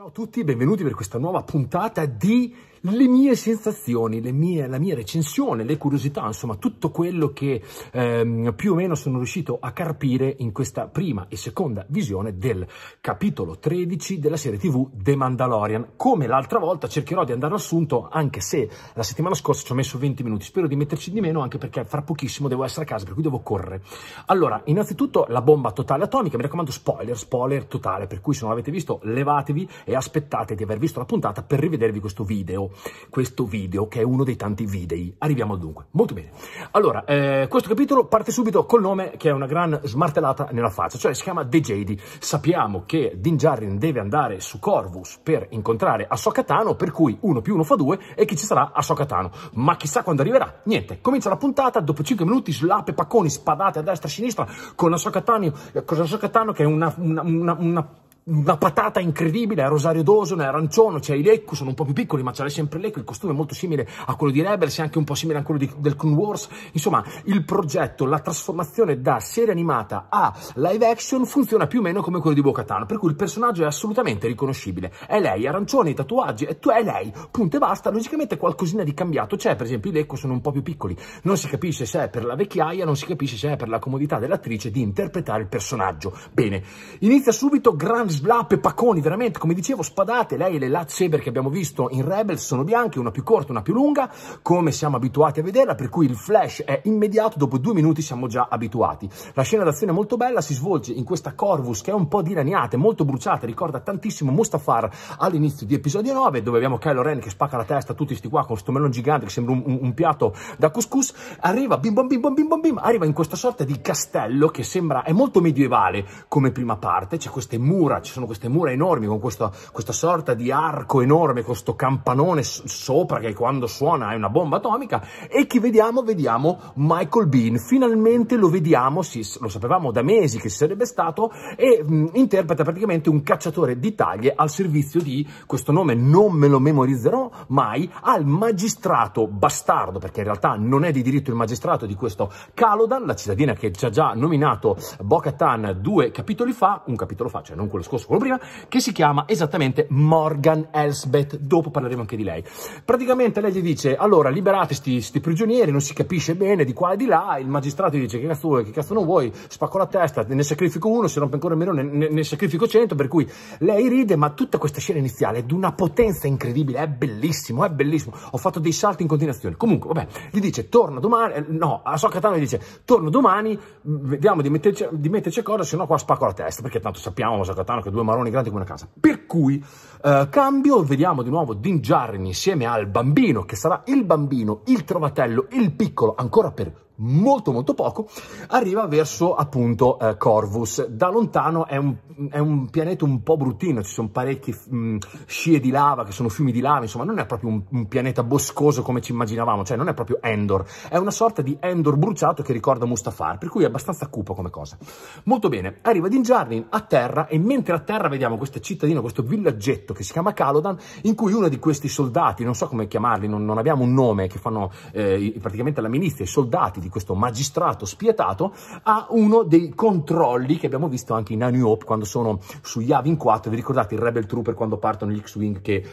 Ciao a tutti, benvenuti per questa nuova puntata di le mie sensazioni, le mie, la mia recensione, le curiosità, insomma tutto quello che ehm, più o meno sono riuscito a carpire in questa prima e seconda visione del capitolo 13 della serie tv The Mandalorian. Come l'altra volta cercherò di andare assunto, anche se la settimana scorsa ci ho messo 20 minuti, spero di metterci di meno anche perché fra pochissimo devo essere a casa, per cui devo correre. Allora, innanzitutto la bomba totale atomica, mi raccomando spoiler, spoiler totale, per cui se non l'avete visto levatevi e aspettate di aver visto la puntata per rivedervi questo video questo, video, che è uno dei tanti video. Arriviamo dunque. Molto bene. Allora, eh, questo capitolo parte subito col nome che è una gran smartellata nella faccia, cioè si chiama The Jedi. Sappiamo che Din Djarin deve andare su Corvus per incontrare Ahsoka Tano, per cui uno più uno fa due e chi ci sarà Ahsoka Tano. Ma chissà quando arriverà. Niente, comincia la puntata, dopo 5 minuti slappe, pacconi, spadate a destra e a sinistra con Ahsoka Tano, con Ahsoka Tano che è una, una, una, una una patata incredibile, è Rosario Dawson, è arancione, c'è i Lecco, sono un po' più piccoli, ma c'è sempre Lecco, il costume è molto simile a quello di Rebels e anche un po' simile a quello di, del Clone Wars. Insomma, il progetto, la trasformazione da serie animata a live action funziona più o meno come quello di Bo-Katan, per cui il personaggio è assolutamente riconoscibile. È lei, arancione, i tatuaggi, e tu è lei, punto e basta. Logicamente qualcosina di cambiato c'è, per esempio i Lecco sono un po' più piccoli, non si capisce se è per la vecchiaia, non si capisce se è per la comodità dell'attrice di interpretare il personaggio. Bene, inizia subito gran Swords, Slap e Pacconi, veramente, come dicevo, spadate. Lei e le lightsaber che abbiamo visto in Rebels sono bianche, una più corta, una più lunga, come siamo abituati a vederla, per cui il flash è immediato, dopo due minuti siamo già abituati. La scena d'azione è molto bella, si svolge in questa Corvus che è un po' dilaniata, molto bruciata, ricorda tantissimo Mustafar all'inizio di episodio 9, dove abbiamo Kylo Ren che spacca la testa a tutti questi qua con questo melon gigante che sembra un, un, un, piatto da couscous, arriva bim bam bim bam bim bam bim, arriva in questa sorta di castello che sembra, è molto medievale come prima parte, c'è queste mura ci sono queste mura enormi con questa, questa sorta di arco enorme, questo campanone sopra che quando suona è una bomba atomica e chi vediamo? Vediamo Michael Bean, finalmente lo vediamo, sì, lo sapevamo da mesi che sarebbe stato e mh, interpreta praticamente un cacciatore di taglie al servizio di, questo nome non me lo memorizzerò mai, al magistrato bastardo, perché in realtà non è di diritto il magistrato di questo Calodan, la cittadina che ci ha già nominato Bo-Katan due capitoli fa, un capitolo fa, cioè non quello scorso, quello prima, che si chiama esattamente Morgan Elsbeth, dopo parleremo anche di lei. Praticamente lei gli dice, allora liberate questi prigionieri, non si capisce bene di qua e di là, il magistrato gli dice che cazzo vuoi, che cazzo non vuoi, spacco la testa, ne sacrifico uno, se rompe ancora meno ne, ne, ne sacrifico cento, per cui lei ride, ma tutta questa scena iniziale è di una potenza incredibile, è bellissimo, è bellissimo, ho fatto dei salti in continuazione, comunque vabbè, gli dice torna domani, eh, no, a Sokatano gli dice torno domani, vediamo di metterci, di metterci a cosa, se no qua spacco la testa, perché tanto sappiamo, Sokatano mano che due maroni grandi come una casa. Per cui eh, cambio, vediamo di nuovo Din Djarin insieme al bambino, che sarà il bambino, il trovatello, il piccolo, ancora per molto molto poco, arriva verso appunto eh, Corvus. Da lontano è un, è un, pianeta un po' bruttino, ci sono parecchie mm, scie di lava che sono fiumi di lava, insomma non è proprio un, un, pianeta boscoso come ci immaginavamo, cioè non è proprio Endor, è una sorta di Endor bruciato che ricorda Mustafar, per cui è abbastanza cupo come cosa. Molto bene, arriva Din Djarin a terra e mentre a terra vediamo questa cittadina, questo villaggetto che si chiama Calodan, in cui uno di questi soldati, non so come chiamarli, non, non abbiamo un nome, che fanno eh, praticamente la ministra, i soldati di questo magistrato spietato, a uno dei controlli che abbiamo visto anche in A New Hope quando sono su Yavin 4, vi ricordate il Rebel Trooper quando partono gli X-Wing che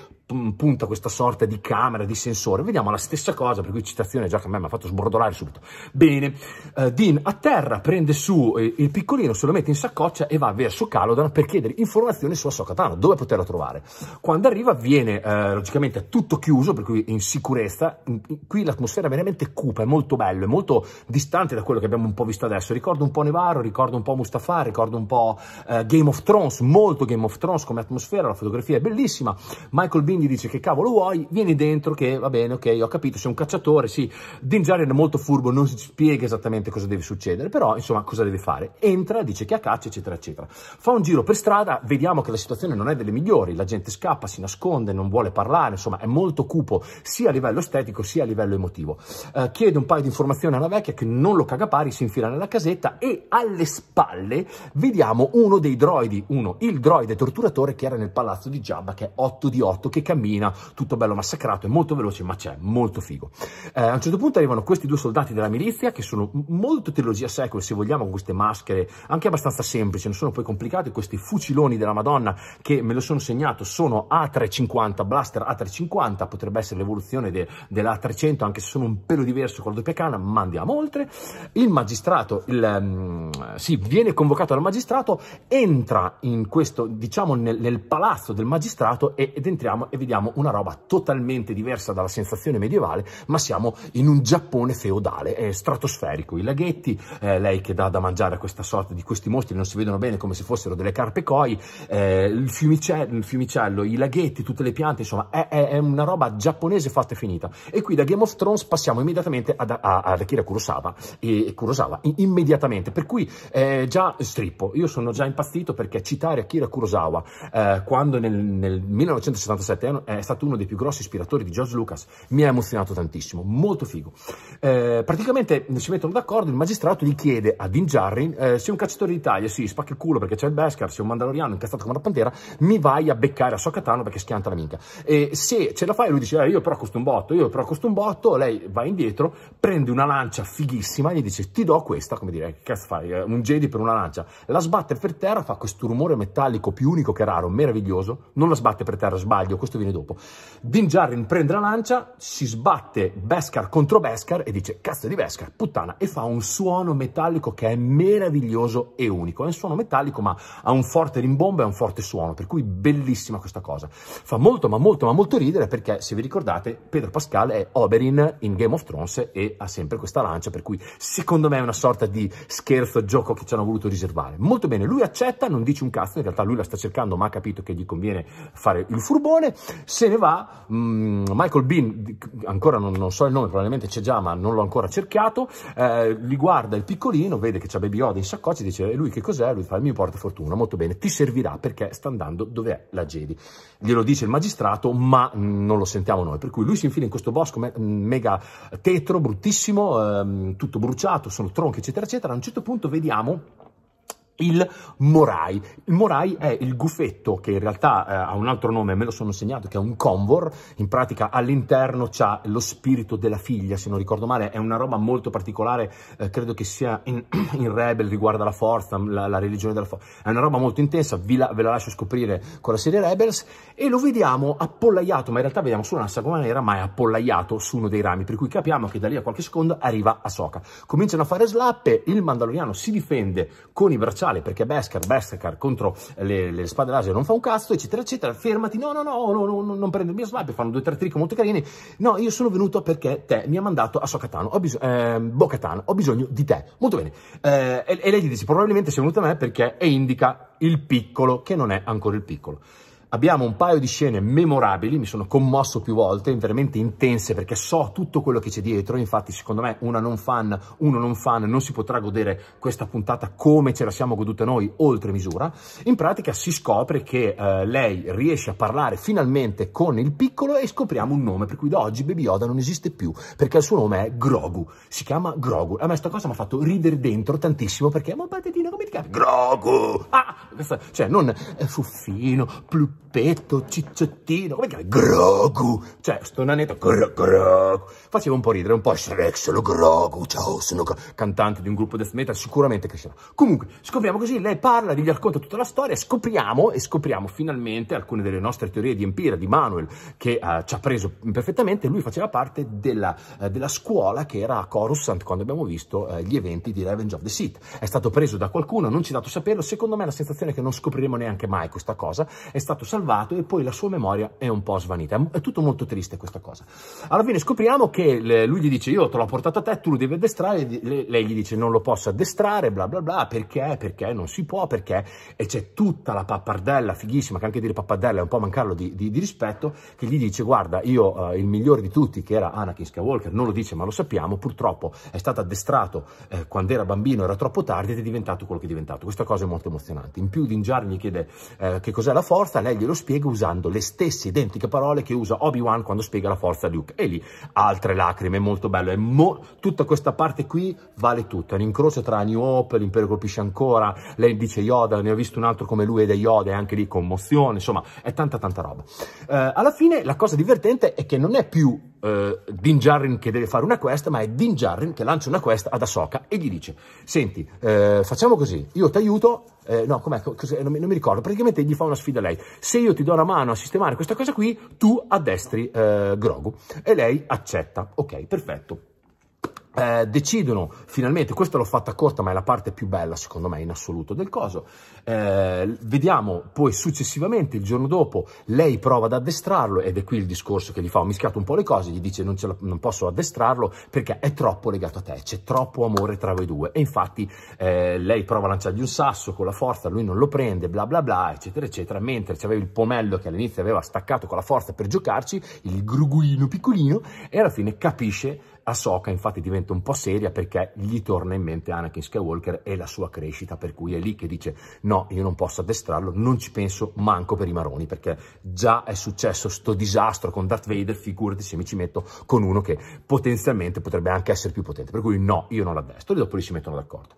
punta questa sorta di camera, di sensore. Vediamo la stessa cosa, per cui citazione già che a me mi ha fatto sbordolare subito. Bene, uh, Dean a terra prende su eh, il piccolino, se lo mette in saccoccia e va verso Calodan per chiedere informazioni su Ahsoka dove poterlo trovare. Quando arriva viene eh, logicamente tutto chiuso, per cui in sicurezza. In, in, qui l'atmosfera è veramente cupa, è molto bello, è molto distante da quello che abbiamo un po' visto adesso. Ricordo un po' Nevaro, ricordo un po' Mustafa, ricordo un po' eh, Game of Thrones, molto Game of Thrones come atmosfera, la fotografia è bellissima. Michael Bean quindi dice che cavolo vuoi, vieni dentro che va bene, ok, ho capito, sei un cacciatore, sì, Dinjarin è molto furbo, non si spiega esattamente cosa deve succedere, però insomma cosa deve fare? Entra, dice che ha caccia, eccetera, eccetera. Fa un giro per strada, vediamo che la situazione non è delle migliori, la gente scappa, si nasconde, non vuole parlare, insomma è molto cupo sia a livello estetico sia a livello emotivo. Eh, chiede un paio di informazioni alla vecchia che non lo caga pari, si infila nella casetta e alle spalle vediamo uno dei droidi, uno, il droide torturatore che era nel palazzo di Jabba, che è 8 di 8, che cammina, tutto bello massacrato, è molto veloce, ma c'è, molto figo. Eh, a un certo punto arrivano questi due soldati della milizia, che sono molto trilogia secolo, se vogliamo, con queste maschere, anche abbastanza semplici, non sono poi complicate, questi fuciloni della Madonna, che me lo sono segnato, sono A350, blaster A350, potrebbe essere l'evoluzione de, dell'A300, anche se sono un pelo diverso con la doppia canna, ma andiamo oltre. Il magistrato, il, um, sì, viene convocato dal magistrato, entra in questo, diciamo, nel, nel palazzo del magistrato e, ed entriamo e vediamo una roba totalmente diversa dalla sensazione medievale, ma siamo in un Giappone feudale, è stratosferico. I laghetti, eh, lei che dà da mangiare a questa sorta di questi mostri, non si vedono bene come se fossero delle carpe koi, eh, il, fiumicello, il, fiumicello, i laghetti, tutte le piante, insomma, è, è, è, una roba giapponese fatta e finita. E qui da Game of Thrones passiamo immediatamente ad, a, ad Akira Kurosawa, e, e Kurosawa in, immediatamente, per cui eh, già strippo, io sono già impazzito perché citare Akira Kurosawa eh, quando nel, nel 1977 Tarantino è stato uno dei più grossi ispiratori di George Lucas, mi ha emozionato tantissimo, molto figo. Eh, praticamente si mettono d'accordo, il magistrato gli chiede a Din Djarin, eh, sei un cacciatore d'Italia, sì, spacca il culo perché c'è il Beskar, sei un mandaloriano incazzato come una pantera, mi vai a beccare a Sokatano perché schianta la minca. E se ce la fai, lui dice, eh, io però costo un botto, io però costo un botto, lei va indietro, prende una lancia fighissima, e gli dice, ti do questa, come dire, che cazzo fai, eh, un Jedi per una lancia, la sbatte per terra, fa questo rumore metallico più unico che raro, meraviglioso, non la sbatte per terra, sbaglio, questo questo viene dopo. Din Djarin prende la lancia, si sbatte Beskar contro Beskar e dice cazzo di Beskar, puttana, e fa un suono metallico che è meraviglioso e unico. È un suono metallico ma ha un forte rimbombo e un forte suono, per cui bellissima questa cosa. Fa molto ma molto ma molto ridere perché se vi ricordate Pedro Pascal è Oberyn in Game of Thrones e ha sempre questa lancia, per cui secondo me è una sorta di scherzo, gioco che ci hanno voluto riservare. Molto bene, lui accetta, non dice un cazzo, in realtà lui la sta cercando ma ha capito che gli conviene fare il furbone se ne va mh, mm, Michael Bean, ancora non, non, so il nome, probabilmente c'è già, ma non l'ho ancora cercato, eh, li guarda il piccolino, vede che c'è Baby Yoda in saccoccia, dice, e lui che cos'è? Lui fa, il mio fortuna molto bene, ti servirà perché sta andando dove è la Jedi. Glielo dice il magistrato, ma mm, non lo sentiamo noi, per cui lui si infila in questo bosco me mega tetro, bruttissimo, ehm, tutto bruciato, sono tronchi, eccetera, eccetera. A un certo punto vediamo il Morai. Il Morai è il gufetto che in realtà eh, ha un altro nome, me lo sono segnato, che è un convor, in pratica all'interno c'ha lo spirito della figlia, se non ricordo male, è una roba molto particolare, eh, credo che sia in, in Rebel, riguarda la forza, la, la religione della forza, è una roba molto intensa, la, ve la lascio scoprire con la serie Rebels, e lo vediamo appollaiato, ma in realtà vediamo solo una sagoma nera, ma è appollaiato su uno dei rami, per cui capiamo che da lì a qualche secondo arriva a Ahsoka. Cominciano a fare slappe, il Mandaloriano si difende con i bracciali speciale perché Beskar, Beskar contro le, le spade laser non fa un cazzo, eccetera, eccetera, fermati, no, no, no, no, no, non prendo il mio sniper, fanno due o tre trick molto carini, no, io sono venuto perché te mi ha mandato a Sokatan, ho bisogno, eh, Bokatan, ho bisogno di te, molto bene, eh, e, e lei gli dice probabilmente sei venuto a me perché, e indica il piccolo, che non è ancora il piccolo. Abbiamo un paio di scene memorabili, mi sono commosso più volte, veramente intense perché so tutto quello che c'è dietro, infatti secondo me una non fan, uno non fan non si potrà godere questa puntata come ce la siamo goduta noi oltre misura. In pratica si scopre che eh, lei riesce a parlare finalmente con il piccolo e scopriamo un nome per cui da oggi Baby Yoda non esiste più perché il suo nome è Grogu, si chiama Grogu. A me sta cosa mi ha fatto ridere dentro tantissimo perché è un patatino come ti chiami? Grogu! Ah! Questa, cioè non eh, fuffino, plup Geppetto, Cicciottino, come chiama? Grogu. Cioè, sto nanetto, Grogu. Faceva un po' ridere, un po' Shrek, sono Grogu, ciao, sono cantante di un gruppo death metal, sicuramente crescerà. Comunque, scopriamo così, lei parla, gli racconta tutta la storia, scopriamo e scopriamo finalmente alcune delle nostre teorie di Empira, di Manuel, che uh, ci ha preso perfettamente. Lui faceva parte della, uh, della scuola che era a Coruscant quando abbiamo visto uh, gli eventi di Revenge of the Sith. È stato preso da qualcuno, non ci è dato saperlo, secondo me la sensazione è che non scopriremo neanche mai questa cosa, è stato salvato salvato e poi la sua memoria è un po' svanita. È tutto molto triste questa cosa. Alla fine scopriamo che lui gli dice io te l'ho portato a te, tu lo devi addestrare, lei gli dice non lo posso addestrare, bla bla bla, perché, perché, non si può, perché, e c'è tutta la pappardella fighissima, che anche dire pappardella è un po' mancarlo di, di, di rispetto, che gli dice guarda io eh, il migliore di tutti che era Anakin Skywalker, non lo dice ma lo sappiamo, purtroppo è stato addestrato eh, quando era bambino, era troppo tardi ed è diventato quello che è diventato. Questa cosa è molto emozionante. In più Din Djarin gli chiede eh, che cos'è la forza, lei gli glielo spiega usando le stesse identiche parole che usa Obi-Wan quando spiega la forza a Luke. E lì altre lacrime, è molto bello. È mo tutta questa parte qui vale tutto. È un incrocio tra New Hope, l'Impero colpisce ancora, lei dice Yoda, ne ho visto un altro come lui ed è Yoda, e anche lì commozione, insomma, è tanta tanta roba. Eh, alla fine la cosa divertente è che non è più eh, Din Djarin che deve fare una quest, ma è Din Djarin che lancia una quest ad Ahsoka e gli dice, senti, eh, facciamo così, io ti aiuto, eh, no, com'è, non, non mi ricordo, praticamente gli fa una sfida a lei. Se io ti do una mano a sistemare questa cosa qui, tu addestri eh, Grogu. E lei accetta. Ok, perfetto eh, decidono finalmente, questa l'ho fatta corta ma è la parte più bella secondo me in assoluto del coso, eh, vediamo poi successivamente il giorno dopo lei prova ad addestrarlo ed è qui il discorso che gli fa, ho mischiato un po' le cose, gli dice non, la, non posso addestrarlo perché è troppo legato a te, c'è troppo amore tra voi due e infatti eh, lei prova a lanciargli un sasso con la forza, lui non lo prende, bla bla bla eccetera eccetera, mentre c'aveva il pomello che all'inizio aveva staccato con la forza per giocarci, il gruguino piccolino e alla fine capisce Ahsoka infatti diventa un po' seria perché gli torna in mente Anakin Skywalker e la sua crescita, per cui è lì che dice no, io non posso addestrarlo, non ci penso manco per i maroni, perché già è successo sto disastro con Darth Vader, figurati se mi ci metto con uno che potenzialmente potrebbe anche essere più potente, per cui no, io non l'addestro e dopo lì si mettono d'accordo.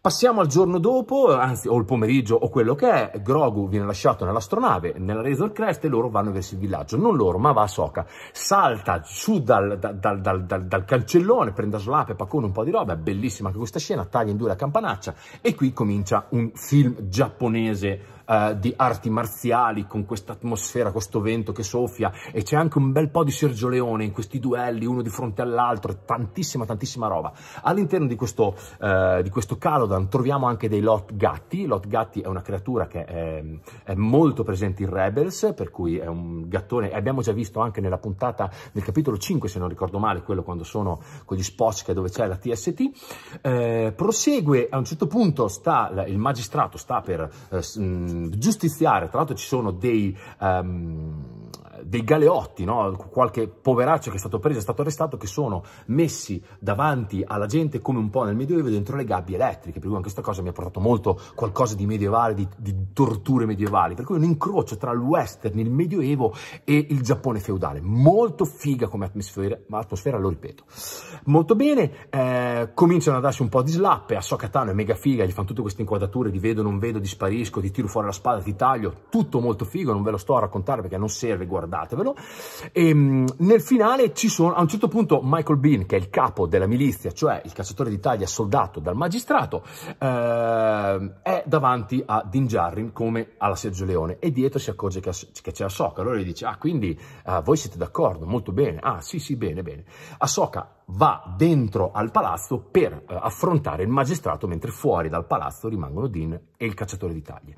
Passiamo al giorno dopo, anzi o il pomeriggio o quello che è, Grogu viene lasciato nell'astronave, nella Razor Crest e loro vanno verso il villaggio, non loro ma va Ahsoka, salta su dal, dal, dal, dal cancellone, prende Slap e Pacone un po' di roba, è bellissima anche questa scena, taglia in due la campanaccia e qui comincia un film giapponese eh, di arti marziali con questa atmosfera, questo vento che soffia e c'è anche un bel po' di Sergio Leone in questi duelli, uno di fronte all'altro, tantissima, tantissima roba. All'interno di, questo, eh, di questo Calodan troviamo anche dei Lot Gatti, Lot Gatti è una creatura che è, è molto presente in Rebels, per cui è un gattone, abbiamo già visto anche nella puntata, nel capitolo 5 se non ricordo male, quello quando sono con gli Spock dove c'è la TST, eh, prosegue a un certo punto sta, il magistrato sta per eh, giustiziare, tra l'altro ci sono dei... Um, dei galeotti, no? qualche poveraccio che è stato preso, è stato arrestato, che sono messi davanti alla gente come un po' nel Medioevo dentro le gabbie elettriche, per cui anche questa cosa mi ha portato molto qualcosa di medievale, di, di torture medievali, per cui un incrocio tra il western, il Medioevo e il Giappone feudale, molto figa come atmosfera, atmosfera lo ripeto. Molto bene, eh, cominciano a darsi un po' di slappe, a Sokatano è mega figa, gli fanno tutte queste inquadrature di vedo, non vedo, di sparisco, di tiro fuori la spada, ti taglio, tutto molto figo, non ve lo sto a raccontare perché non serve, guarda, guardatevelo. E, ehm, nel finale ci sono, a un certo punto Michael Bean, che è il capo della milizia, cioè il cacciatore d'Italia soldato dal magistrato, eh, è davanti a Din Djarin come alla Sergio Leone e dietro si accorge che, che c'è Ahsoka. Allora gli dice, ah quindi eh, voi siete d'accordo, molto bene, ah sì sì bene bene. Ahsoka va dentro al palazzo per eh, affrontare il magistrato mentre fuori dal palazzo rimangono Din e il cacciatore d'Italia.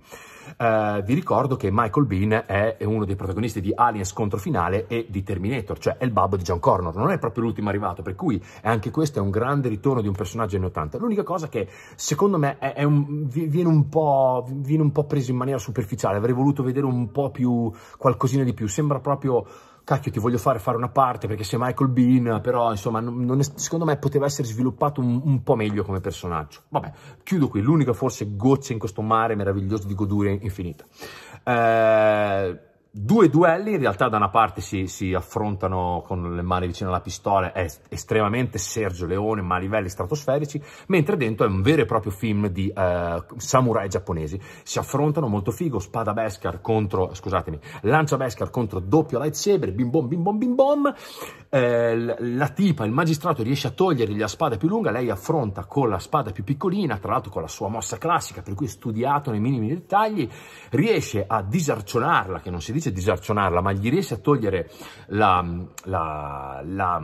Eh, vi ricordo che Michael Bean è uno dei protagonisti di Alien Scontro Finale e di Terminator, cioè è il babbo di John Connor, non è proprio l'ultimo arrivato, per cui anche questo è un grande ritorno di un personaggio anni 80. L'unica cosa che secondo me è, è un, viene, un viene un po' preso in maniera superficiale, avrei voluto vedere un po' più qualcosina di più, sembra proprio cacchio ti voglio fare fare una parte perché sei Michael Bean, però insomma è, secondo me poteva essere sviluppato un, un, po' meglio come personaggio. Vabbè, chiudo qui, l'unica forse goccia in questo mare meraviglioso di goduria infinita. Eh, due duelli, in realtà da una parte si, si, affrontano con le mani vicino alla pistola, è estremamente Sergio Leone, ma a livelli stratosferici, mentre dentro è un vero e proprio film di eh, samurai giapponesi. Si affrontano molto figo, spada Beskar contro, scusatemi, lancia Beskar contro doppio lightsaber, bim bom bim bom bim bom, eh, la tipa, il magistrato riesce a togliergli la spada più lunga, lei affronta con la spada più piccolina, tra l'altro con la sua mossa classica, per cui è studiato nei minimi dettagli, riesce a disarcionarla, che non si dice dice disarcionarla, ma gli riesce a togliere la, la, la,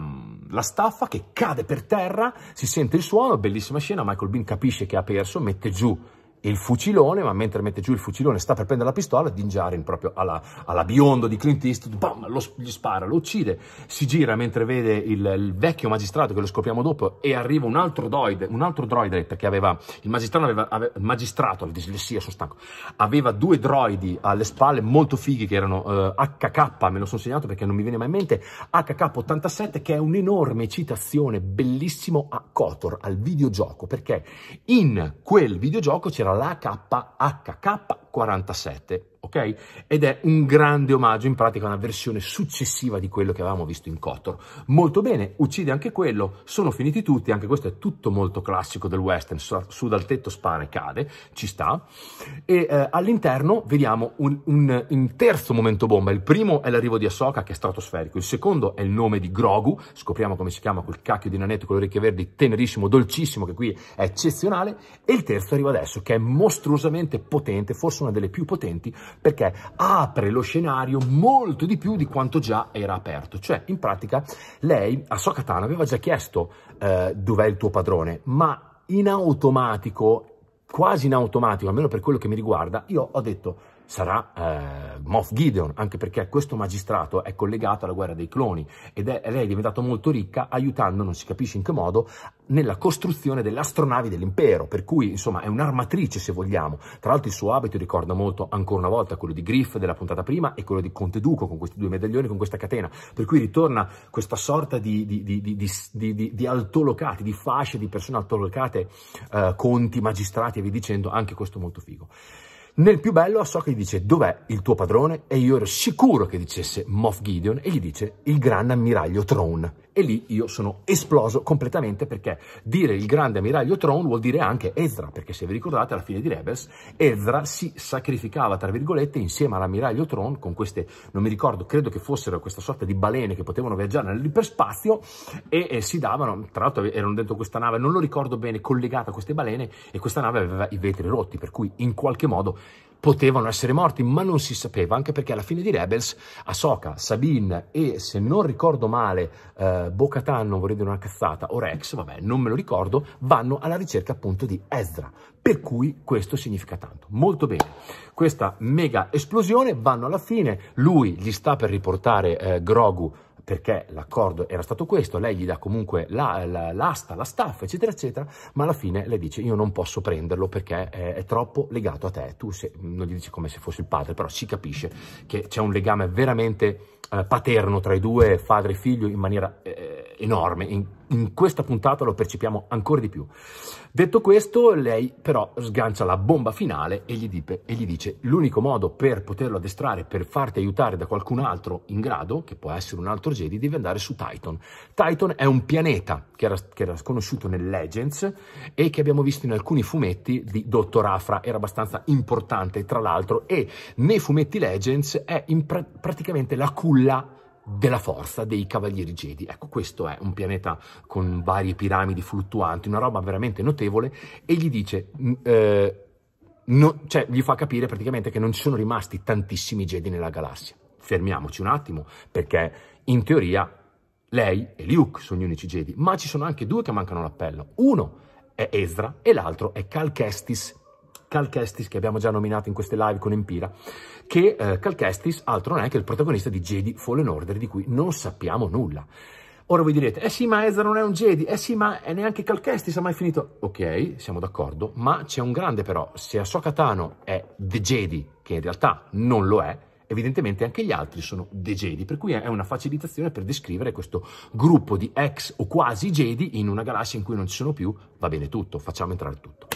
la, staffa che cade per terra, si sente il suono, bellissima scena, Michael Bean capisce che ha perso, mette giù il fucilone, ma mentre mette giù il fucilone sta per prendere la pistola, Din Djarin proprio alla, alla biondo di Clint Eastwood, bam, lo, gli spara, lo uccide, si gira mentre vede il, il, vecchio magistrato che lo scopriamo dopo e arriva un altro droide, un altro droide perché aveva, il magistrato aveva, aveva il magistrato, dislessia, sono stanco, aveva due droidi alle spalle molto fighi che erano eh, HK, me lo sono segnato perché non mi viene mai in mente, HK87 che è un'enorme citazione, bellissimo a Kotor, al videogioco, perché in quel videogioco c'era l'HKHK47 ok? Ed è un grande omaggio, in pratica una versione successiva di quello che avevamo visto in Kotor. Molto bene, uccide anche quello, sono finiti tutti, anche questo è tutto molto classico del western, su, dal tetto spana e cade, ci sta. E eh, all'interno vediamo un, un, un, terzo momento bomba, il primo è l'arrivo di Ahsoka che è stratosferico, il secondo è il nome di Grogu, scopriamo come si chiama quel cacchio di nanetto con le orecchie verdi, tenerissimo, dolcissimo, che qui è eccezionale, e il terzo arriva adesso, che è mostruosamente potente, forse una delle più potenti, perché apre lo scenario molto di più di quanto già era aperto. Cioè, in pratica, lei a Sokatana aveva già chiesto eh, dov'è il tuo padrone, ma in automatico, quasi in automatico, almeno per quello che mi riguarda, io ho detto sarà eh, Moff Gideon, anche perché questo magistrato è collegato alla guerra dei cloni ed è, lei è diventata molto ricca aiutando, non si capisce in che modo, nella costruzione delle astronavi dell'impero, per cui insomma è un'armatrice se vogliamo. Tra l'altro il suo abito ricorda molto ancora una volta quello di Griff della puntata prima e quello di Conte Duco con questi due medaglioni, con questa catena, per cui ritorna questa sorta di, di, di, di altolocati, di fasce di persone altolocate, eh, conti, magistrati e vi dicendo anche questo molto figo. Nel più bello Ahsoka gli dice dov'è il tuo padrone e io ero sicuro che dicesse Moff Gideon e gli dice il gran ammiraglio Throne e lì io sono esploso completamente perché dire il grande ammiraglio Tron vuol dire anche Ezra, perché se vi ricordate alla fine di Rebels Ezra si sacrificava tra virgolette insieme all'ammiraglio Tron con queste, non mi ricordo, credo che fossero questa sorta di balene che potevano viaggiare nell'iperspazio e, e si davano, tra l'altro erano dentro questa nave, non lo ricordo bene, collegata a queste balene e questa nave aveva i vetri rotti, per cui in qualche modo potevano essere morti, ma non si sapeva, anche perché alla fine di Rebels Ahsoka, Sabine e, se non ricordo male, eh, Bo-Katan, non vorrei dire una cazzata, o Rex, vabbè, non me lo ricordo, vanno alla ricerca appunto di Ezra, per cui questo significa tanto. Molto bene, questa mega esplosione, vanno alla fine, lui gli sta per riportare eh, Grogu perché l'accordo era stato questo, lei gli dà comunque la, la, l'asta, la staff, eccetera, eccetera, ma alla fine le dice io non posso prenderlo perché è, è troppo legato a te. Tu se, non gli dici come se fosse il padre, però si capisce che c'è un legame veramente eh, paterno tra i due, padre e figlio, in maniera eh, enorme. In, in, questa puntata lo percepiamo ancora di più. Detto questo, lei però sgancia la bomba finale e gli, dipe, e gli dice l'unico modo per poterlo addestrare, per farti aiutare da qualcun altro in grado, che può essere un altro Jedi, devi andare su Titan. Titan è un pianeta che era, che era sconosciuto nel Legends e che abbiamo visto in alcuni fumetti di Dottor Afra, era abbastanza importante tra l'altro e nei fumetti Legends è pr praticamente la culla della forza dei Cavalieri Jedi. Ecco, questo è un pianeta con varie piramidi fluttuanti, una roba veramente notevole, e gli dice... Eh, no, cioè, gli fa capire praticamente che non ci sono rimasti tantissimi Jedi nella galassia. Fermiamoci un attimo, perché in teoria lei e Luke sono gli unici Jedi, ma ci sono anche due che mancano l'appello. Uno è Ezra e l'altro è Cal Kestis, Calchestis, che abbiamo già nominato in queste live con Empira, che eh, Calchestis altro non è che il protagonista di Jedi Fallen Order, di cui non sappiamo nulla. Ora voi direte, eh sì, ma Ezra non è un Jedi, eh sì, ma neanche Calchestis ha mai finito. Ok, siamo d'accordo, ma c'è un grande però, se Ahsoka Tano è The Jedi, che in realtà non lo è, evidentemente anche gli altri sono The Jedi, per cui è una facilitazione per descrivere questo gruppo di ex o quasi Jedi in una galassia in cui non ci sono più, va bene tutto, facciamo entrare tutto.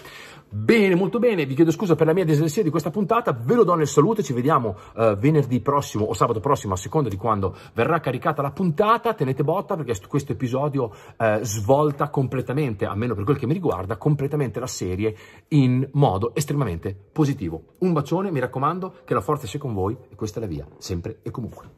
Bene, molto bene, vi chiedo scusa per la mia desensia di questa puntata, ve lo do nel saluto, ci vediamo eh, venerdì prossimo o sabato prossimo a seconda di quando verrà caricata la puntata, tenete botta perché questo episodio eh, svolta completamente, almeno per quel che mi riguarda, completamente la serie in modo estremamente positivo. Un bacione, mi raccomando, che la forza sia con voi e questa è la via, sempre e comunque.